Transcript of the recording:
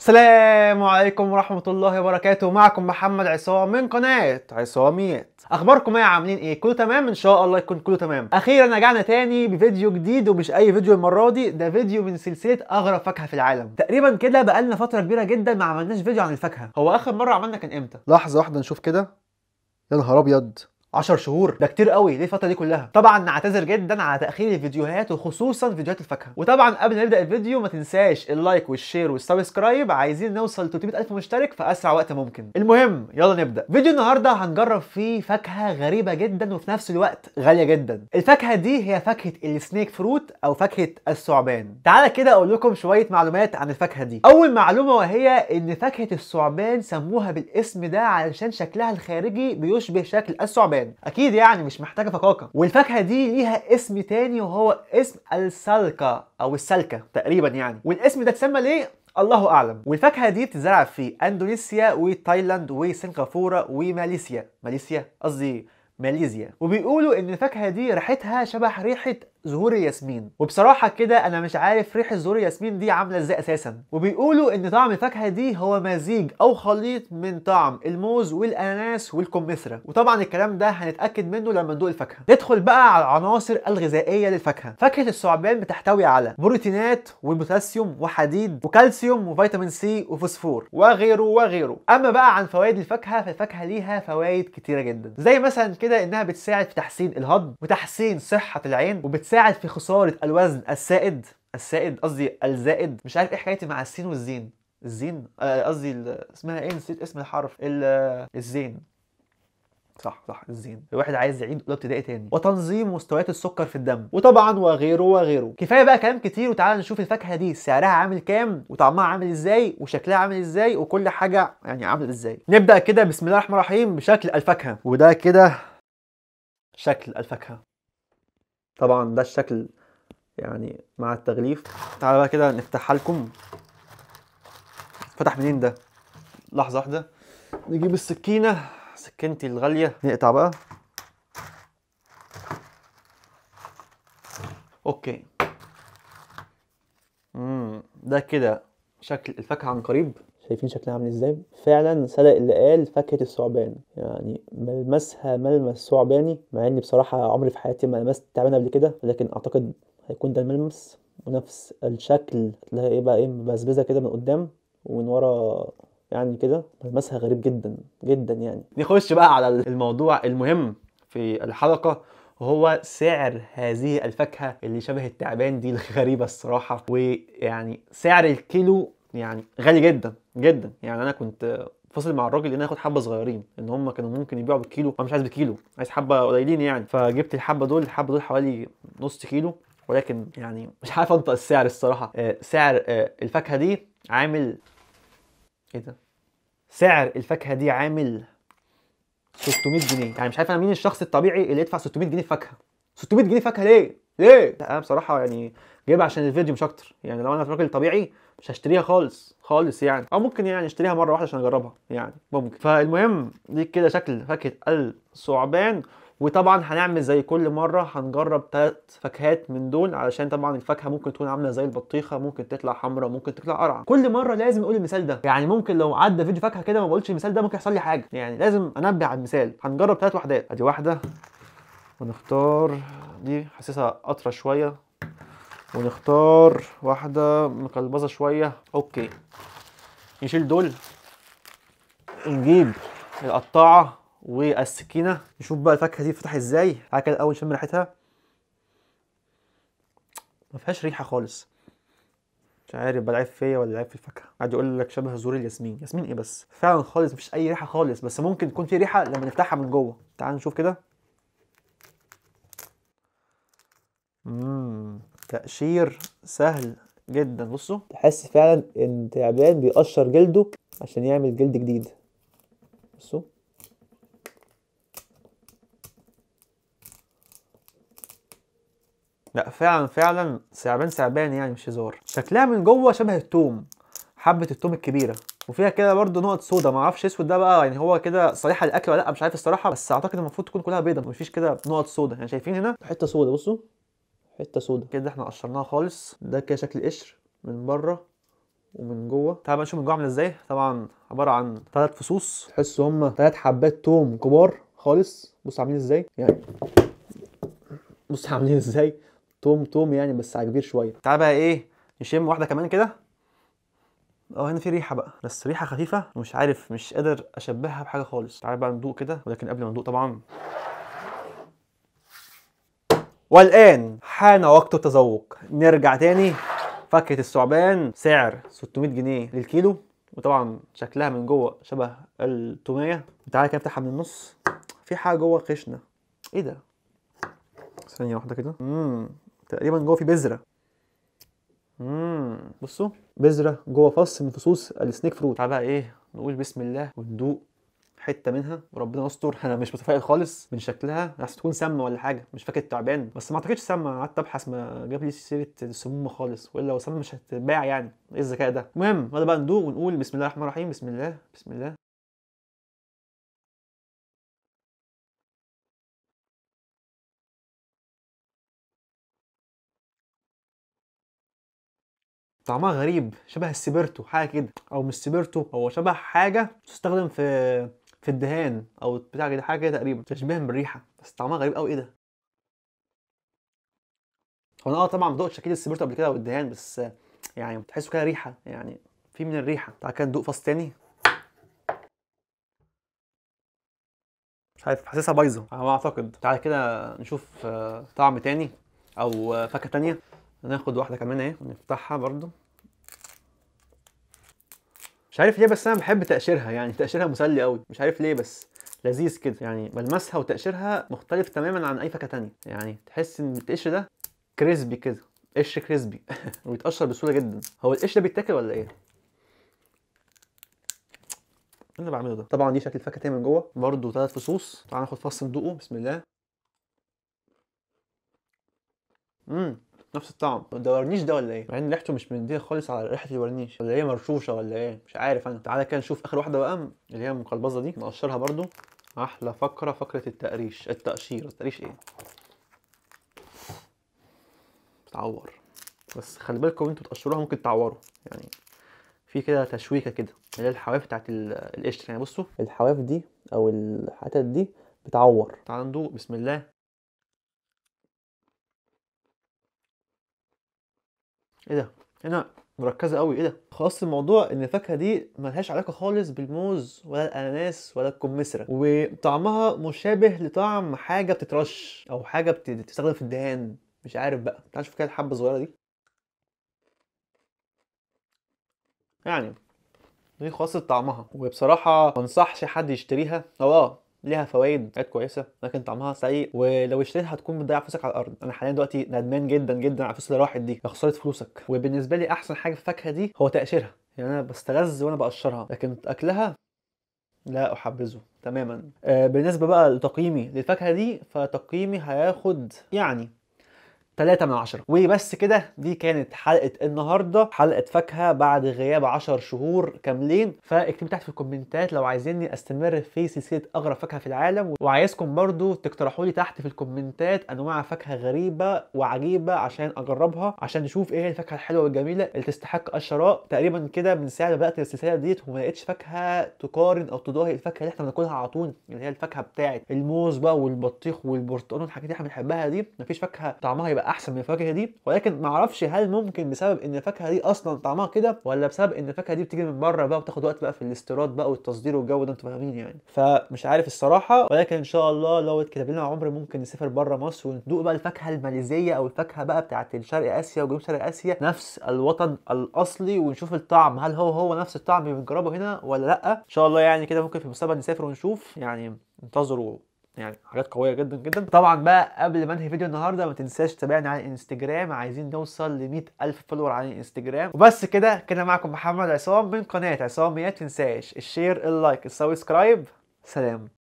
السلام عليكم ورحمة الله وبركاته معكم محمد عصام من قناة عصاميات اخباركم ايه عاملين ايه كله تمام ان شاء الله يكون كله تمام اخيرا رجعنا تاني بفيديو جديد ومش اي فيديو المره دي ده فيديو من سلسله اغرب فاكهه في العالم تقريبا كده بقالنا فتره كبيره جدا ما عملناش فيديو عن الفاكهه هو اخر مره عملنا كان امتى لحظه واحده نشوف كده يا نهار ابيض 10 شهور ده كتير قوي ليه الفتره دي كلها طبعا نعتذر جدا على تاخير الفيديوهات وخصوصا فيديوهات الفاكهه وطبعا قبل ما نبدا الفيديو ما تنساش اللايك والشير والسبسكرايب عايزين نوصل ل الف مشترك في اسرع وقت ممكن المهم يلا نبدا فيديو النهارده هنجرب فيه فاكهه غريبه جدا وفي نفس الوقت غاليه جدا الفاكهه دي هي فاكهه السنيك فروت او فاكهه الثعبان تعالى كده اقول لكم شويه معلومات عن الفاكهه دي اول معلومه وهي ان فاكهه الثعبان سموها بالاسم ده علشان شكلها الخارجي بيشبه شكل الثعبان الالبان اكيد يعني مش محتاجه فقاقه والفاكهه دي ليها اسم تاني وهو اسم السلكه او السلكه تقريبا يعني والاسم ده اتسمى ليه الله اعلم والفاكهه دي بتزرع في اندونيسيا وتايلاند وسنغافوره وماليزيا ماليزيا قصدي ماليزيا وبيقولوا ان الفاكهه دي ريحتها شبه ريحه زهور الياسمين وبصراحه كده انا مش عارف ريحه زهور الياسمين دي عامله ازاي اساسا وبيقولوا ان طعم الفاكهه دي هو مزيج او خليط من طعم الموز والاناناس والكمثرى وطبعا الكلام ده هنتاكد منه لما ندوق الفاكهه ندخل بقى على العناصر الغذائيه للفاكهه فاكهه الثعبان بتحتوي على بروتينات وبوتاسيوم وحديد وكالسيوم وفيتامين سي وفوسفور وغيره وغيره اما بقى عن فوائد الفاكهه فالفاكهه ليها فوائد كتيره جدا زي مثلا كده انها بتساعد في تحسين الهضم وتحسين صحه العين وبت بتساعد في خساره الوزن السائد السائد قصدي الزائد مش عارف ايه حكايتي مع السين والزين الزين آه، قصدي اسمها ايه نسيت اسم الحرف الزين صح صح الزين الواحد عايز يعيد اولى ابتدائي تاني وتنظيم مستويات السكر في الدم وطبعا وغيره وغيره كفايه بقى كلام كتير وتعالى نشوف الفاكهه دي سعرها عامل كام وطعمها عامل ازاي وشكلها عامل ازاي وكل حاجه يعني عامله ازاي نبدا كده بسم الله الرحمن الرحيم بشكل الفاكهه وده كده شكل الفاكهه طبعا ده الشكل يعني مع التغليف تعالى بقى كده نفتحها لكم فتح منين ده لحظه واحده نجيب السكينه سكينتي الغاليه نقطع بقى اوكي امم ده كده شكل الفاكهه عن قريب شايفين شكلها عامل ازاي فعلا صدق اللي قال فاكهه الثعبان يعني ملمسها ملمس ثعباني مع اني بصراحه عمري في حياتي ما لمست تعبان قبل كده لكن اعتقد هيكون ده الملمس ونفس الشكل تلاقي ايه بقى ايه مبزبزه كده من قدام ومن ورا يعني كده ملمسها غريب جدا جدا يعني نخش بقى على الموضوع المهم في الحلقه وهو سعر هذه الفاكهه اللي شبه التعبان دي الغريبه الصراحه ويعني سعر الكيلو يعني غالي جدا جدا يعني انا كنت فاصل مع الراجل ان انا اخد حبه صغيرين ان هم كانوا ممكن يبيعوا بالكيلو انا مش عايز بالكيلو عايز حبه قليلين يعني فجبت الحبه دول الحبه دول حوالي نص كيلو ولكن يعني مش عارف انطق السعر الصراحه آه سعر آه الفاكهه دي عامل ايه ده سعر الفاكهه دي عامل 600 جنيه يعني مش عارف انا مين الشخص الطبيعي اللي يدفع 600 جنيه فاكهه 600 جنيه فاكهه ليه ليه انا بصراحه يعني جايبها عشان الفيديو مش اكتر يعني لو انا راجل طبيعي مش هشتريها خالص خالص يعني او ممكن يعني اشتريها مره واحده عشان اجربها يعني ممكن فالمهم دي كده شكل فاكهه الثعبان وطبعا هنعمل زي كل مره هنجرب ثلاث فاكهات من دول علشان طبعا الفاكهه ممكن تكون عامله زي البطيخه ممكن تطلع حمراء ممكن تطلع قرعه كل مره لازم اقول المثال ده يعني ممكن لو عدى فيديو فاكهه كده ما بقولش المثال ده ممكن يحصل لي حاجه يعني لازم انبه على المثال هنجرب ثلاث وحدات ادي واحده ونختار دي حاسسها قطره شويه ونختار واحدة مقلبظة شوية اوكي نشيل دول نجيب القطاعة والسكينة نشوف بقى الفاكهة دي فتح ازاي هكذا الاول نشم ريحتها مفيهاش ريحة خالص مش عارف بقى العيب فيا ولا العيب في الفاكهة قاعد يقول لك شبه زهور الياسمين ياسمين ايه بس فعلا خالص مفيش اي ريحة خالص بس ممكن تكون في ريحة لما نفتحها من جوه تعال نشوف كده تقشير سهل جدا بصوا تحس فعلا ان تعبان بيقشر جلده عشان يعمل جلد جديد بصوا لا فعلا فعلا ثعبان ثعبان يعني مش هزار شكلها من جوه شبه التوم حبه التوم الكبيره وفيها كده برضه نقط سودا ما اعرفش اسود ده بقى يعني هو كده صريحه الاكل ولا لا مش عارف الصراحه بس اعتقد المفروض تكون كلها بيضه مفيش كده نقط سودا يعني شايفين هنا حته سودا بصوا حته سودا كده احنا قشرناها خالص ده كده شكل القشر من بره ومن جوه تعال بقى نشوف من جوه عامل ازاي طبعا عباره عن ثلاث فصوص تحس هم ثلاث حبات توم كبار خالص بص عاملين ازاي يعني بص عاملين ازاي توم توم يعني بس على كبير شويه تعال بقى ايه نشم واحده كمان كده اه هنا في ريحه بقى بس ريحه خفيفه ومش عارف مش قادر اشبهها بحاجه خالص تعال بقى ندوق كده ولكن قبل ما ندوق طبعا والآن حان وقت التذوق نرجع تاني فاكهه الثعبان سعر 600 جنيه للكيلو وطبعا شكلها من جوه شبه التومية تعالى كده افتحها من النص في حاجة جوه خشنة ايه ده؟ ثانية واحدة كده امم تقريبا جوه في بذرة امم بصوا بذرة جوه فص من فصوص السنيك فروت تعالى بقى ايه نقول بسم الله وندوق حته منها وربنا يستر انا مش متفائل خالص من شكلها احسن تكون سامه ولا حاجه مش فاكر تعبان بس ما اعتقدش سامه قعدت ابحث ما جاب لي سيره السمومه خالص والا لو سامه مش هتتباع يعني ايه الذكاء ده المهم هذا بقى ندوق ونقول بسم الله الرحمن الرحيم بسم الله بسم الله طعمها غريب شبه السبرتو حاجه كده او مش سبرتو هو شبه حاجه تستخدم في في الدهان او بتاع كده حاجه كده تقريبا تشبيها بالريحه بس طعمها غريب قوي ايه ده هو انا اه طبعا ما دقت اكيد السبيرتو قبل كده والدهان بس يعني بتحسه كده ريحه يعني في من الريحه تعال كده ندوق فص تاني مش عارف حاسسها بايظه على ما اعتقد تعال كده نشوف آه، طعم تاني او آه، فاكهه تانيه ناخد واحده كمان اهي ونفتحها برضو مش عارف ليه بس انا بحب تقشيرها يعني تقشيرها مسلي قوي مش عارف ليه بس لذيذ كده يعني ملمسها وتقشيرها مختلف تماما عن اي فاكهه تانية يعني تحس ان القشر ده كريسبي كده قش كريسبي ويتقشر بسهوله جدا هو القش ده بيتاكل ولا ايه انا إيه بعمله ده طبعا دي شكل الفاكهه من جوه برده ثلاث فصوص تعال ناخد فص ندوقه بسم الله امم نفس الطعم ده ورنيش ده ولا ايه مع ان ريحته مش منديه خالص على ريحه الورنيش ولا هي مرشوشه ولا ايه مش عارف انا تعالى كده نشوف اخر واحده بقى اللي هي المقلبظه دي نقشرها برده احلى فقره فقره التقريش التقشير التقريش ايه بتعور بس خلي بالكم انتوا بتقشروها ممكن تعوروا يعني في كده تشويكه كده اللي هي الحواف بتاعت القشر يعني بصوا الحواف دي او الحتت دي بتعور تعالوا ندوق بسم الله ايه ده هنا مركزه قوي ايه ده خلاص الموضوع ان الفاكهه دي ملهاش علاقه خالص بالموز ولا الاناناس ولا الكمثرى وطعمها مشابه لطعم حاجه بتترش او حاجه بتستخدم في الدهان مش عارف بقى انت عارف كده الحبه الصغيره دي يعني دي خاصة طعمها وبصراحة ما انصحش حد يشتريها او اه ليها فوائد حاجات كويسه لكن طعمها سيء ولو اشتريتها هتكون بتضيع فلوسك على الارض انا حاليا دلوقتي ندمان جدا جدا على الفلوس اللي راحت دي خسرت فلوسك وبالنسبه لي احسن حاجه في الفاكهه دي هو تقشيرها يعني انا بستغذ وانا بقشرها لكن اكلها لا احبذه تماما آه بالنسبه بقى لتقييمي للفاكهه دي فتقييمي هياخد يعني 3 من 10 وبس كده دي كانت حلقه النهارده حلقه فاكهه بعد غياب 10 شهور كاملين فاكتبوا تحت في الكومنتات لو عايزيني استمر في سلسله اغرب فاكهه في العالم وعايزكم برضو تقترحوا لي تحت في الكومنتات انواع فاكهه غريبه وعجيبه عشان اجربها عشان نشوف ايه الفاكهه الحلوه والجميله اللي تستحق الشراء تقريبا كده من ساعه ما بدات السلسله ديت وما لقيتش فاكهه تقارن او تضاهي الفاكهه اللي احنا بناكلها على طول اللي هي الفاكهه بتاعه الموز بقى والبطيخ والبرتقال والحاجات دي احنا بنحبها دي مفيش فاكهه طعمها يبقى احسن من الفاكهه دي ولكن ما اعرفش هل ممكن بسبب ان الفاكهه دي اصلا طعمها كده ولا بسبب ان الفاكهه دي بتيجي من بره بقى وتاخد وقت بقى في الاستيراد بقى والتصدير والجو ده انتوا فاهمين يعني فمش عارف الصراحه ولكن ان شاء الله لو اتكتب لنا عمر ممكن نسافر بره مصر وندوق بقى الفاكهه الماليزيه او الفاكهه بقى بتاعت شرق اسيا وجنوب شرق اسيا نفس الوطن الاصلي ونشوف الطعم هل هو هو نفس الطعم اللي بنجربه هنا ولا لا ان شاء الله يعني كده ممكن في المستقبل نسافر ونشوف يعني انتظروا يعني حاجات قويه جدا جدا طبعا بقى قبل ما انهي فيديو النهارده ما تنساش تتابعنا على الانستجرام عايزين نوصل ل الف فولور على الانستجرام وبس كده كده معكم محمد عصام من قناه عصام ما تنساش الشير اللايك السبسكرايب سلام